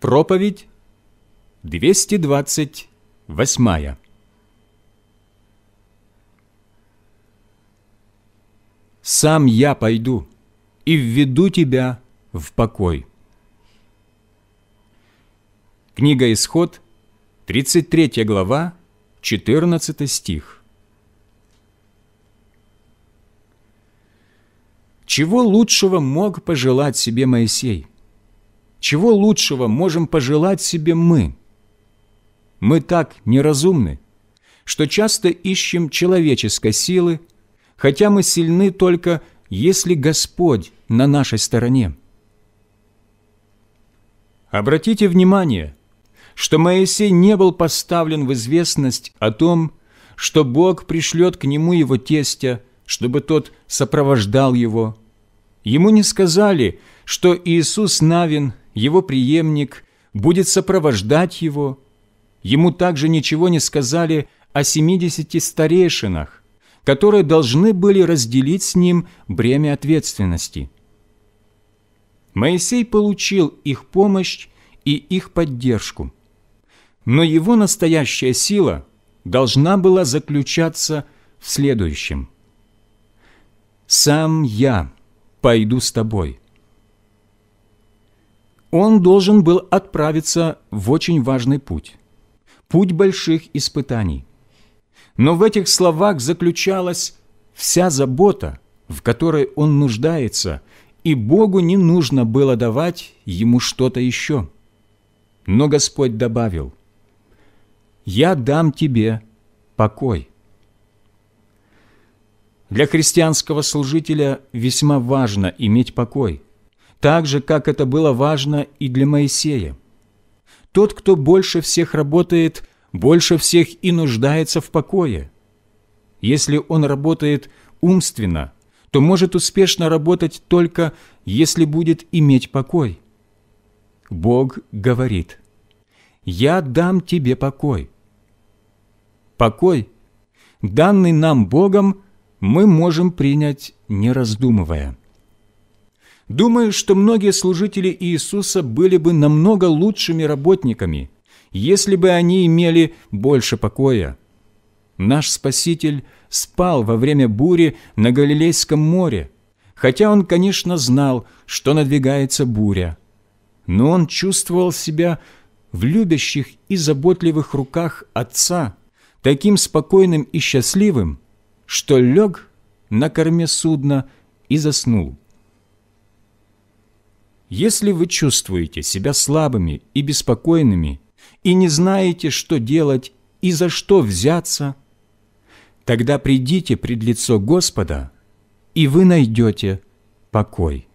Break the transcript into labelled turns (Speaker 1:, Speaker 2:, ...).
Speaker 1: Проповедь 228. «Сам я пойду и введу тебя в покой». Книга Исход, 33 глава, 14 стих. Чего лучшего мог пожелать себе Моисей? Чего лучшего можем пожелать себе мы? Мы так неразумны, что часто ищем человеческой силы, хотя мы сильны только, если Господь на нашей стороне. Обратите внимание, что Моисей не был поставлен в известность о том, что Бог пришлет к нему его тестя, чтобы тот сопровождал его. Ему не сказали, что Иисус Навин его преемник, будет сопровождать его. Ему также ничего не сказали о семидесяти старейшинах, которые должны были разделить с ним бремя ответственности. Моисей получил их помощь и их поддержку. Но его настоящая сила должна была заключаться в следующем. «Сам я пойду с тобой» Он должен был отправиться в очень важный путь, путь больших испытаний. Но в этих словах заключалась вся забота, в которой он нуждается, и Богу не нужно было давать ему что-то еще. Но Господь добавил, «Я дам тебе покой». Для христианского служителя весьма важно иметь покой – так же, как это было важно и для Моисея. Тот, кто больше всех работает, больше всех и нуждается в покое. Если он работает умственно, то может успешно работать только, если будет иметь покой. Бог говорит, «Я дам тебе покой». Покой, данный нам Богом, мы можем принять, не раздумывая – Думаю, что многие служители Иисуса были бы намного лучшими работниками, если бы они имели больше покоя. Наш Спаситель спал во время бури на Галилейском море, хотя он, конечно, знал, что надвигается буря. Но он чувствовал себя в любящих и заботливых руках Отца, таким спокойным и счастливым, что лег на корме судна и заснул. Если вы чувствуете себя слабыми и беспокойными и не знаете, что делать и за что взяться, тогда придите пред лицо Господа, и вы найдете покой.